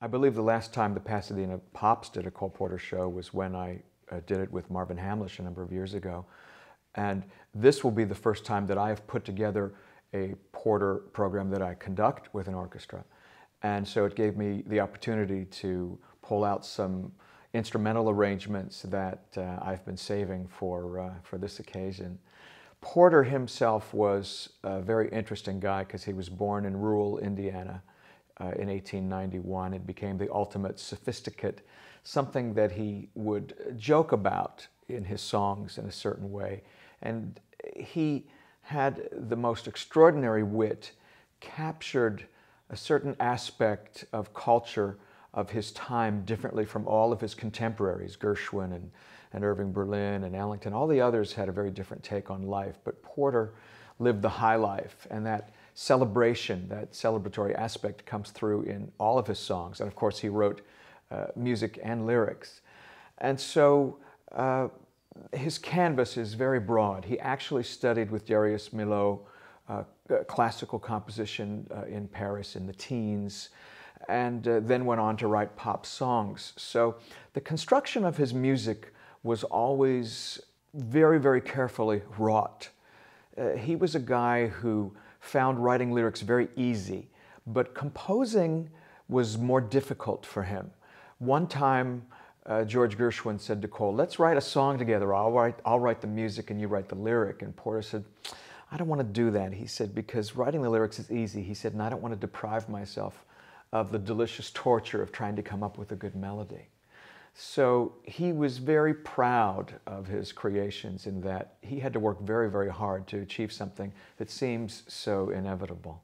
I believe the last time the Pasadena Pops did a Cole Porter show was when I uh, did it with Marvin Hamlish a number of years ago. And this will be the first time that I have put together a Porter program that I conduct with an orchestra. And so it gave me the opportunity to pull out some instrumental arrangements that uh, I've been saving for, uh, for this occasion. Porter himself was a very interesting guy because he was born in rural Indiana uh, in 1891. It became the ultimate sophisticate, something that he would joke about in his songs in a certain way. And he had the most extraordinary wit, captured a certain aspect of culture of his time differently from all of his contemporaries, Gershwin and, and Irving Berlin and Ellington. All the others had a very different take on life, but Porter lived the high life, and that celebration, that celebratory aspect comes through in all of his songs. And of course, he wrote uh, music and lyrics. And so uh, his canvas is very broad. He actually studied with Darius Milhaud uh, classical composition uh, in Paris in the teens and uh, then went on to write pop songs. So the construction of his music was always very, very carefully wrought. Uh, he was a guy who found writing lyrics very easy, but composing was more difficult for him. One time, uh, George Gershwin said to Cole, let's write a song together. I'll write, I'll write the music and you write the lyric. And Porter said, I don't want to do that. He said, because writing the lyrics is easy. He said, and I don't want to deprive myself of the delicious torture of trying to come up with a good melody. So he was very proud of his creations in that he had to work very, very hard to achieve something that seems so inevitable.